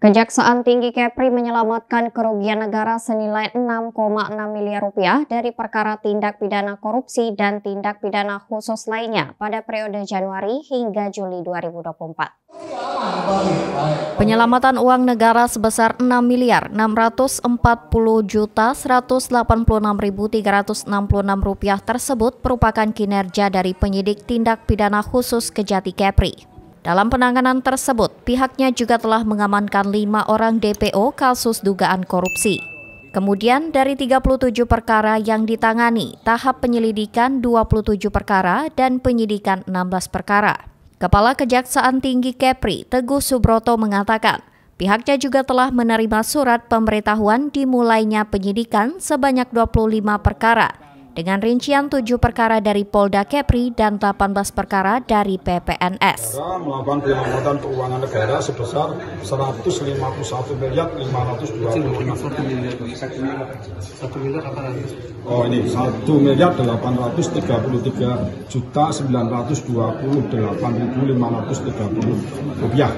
Kejaksaan Tinggi Kepri menyelamatkan kerugian negara senilai 6,6 miliar rupiah dari perkara tindak pidana korupsi dan tindak pidana khusus lainnya pada periode Januari hingga Juli 2024. Penyelamatan uang negara sebesar 6 miliar 640 juta 186.366 rupiah tersebut merupakan kinerja dari penyidik tindak pidana khusus Kejati Kepri. Dalam penanganan tersebut, pihaknya juga telah mengamankan lima orang DPO kasus dugaan korupsi. Kemudian dari 37 perkara yang ditangani, tahap penyelidikan 27 perkara dan penyidikan 16 perkara. Kepala Kejaksaan Tinggi Kepri, Teguh Subroto mengatakan, pihaknya juga telah menerima surat pemberitahuan dimulainya penyidikan sebanyak 25 perkara dengan rincian 7 perkara dari Polda Kepri dan 18 perkara dari PPNS. Melakukan pengangkutan keuangan negara sebesar 151 miliar 520 Oh ini 1 miliar 833 juta 530 rupiah.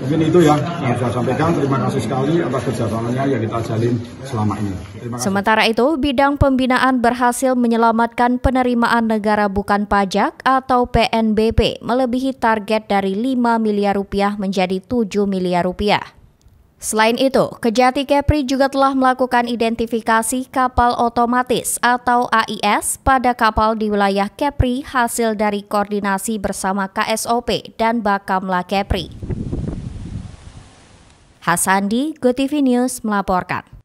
Mungkin itu ya yang saya sampaikan. Terima kasih sekali atas kerjasamanya yang kita jalin selama ini. Sementara itu, bidang pembinaan berhasil berhasil menyelamatkan penerimaan negara bukan pajak atau PNBP melebihi target dari 5 miliar rupiah menjadi 7 miliar rupiah. Selain itu, Kejati Kepri juga telah melakukan identifikasi kapal otomatis atau AIS pada kapal di wilayah Kepri hasil dari koordinasi bersama KSOP dan Bakamla Kepri. Hasandi, GoTV News melaporkan.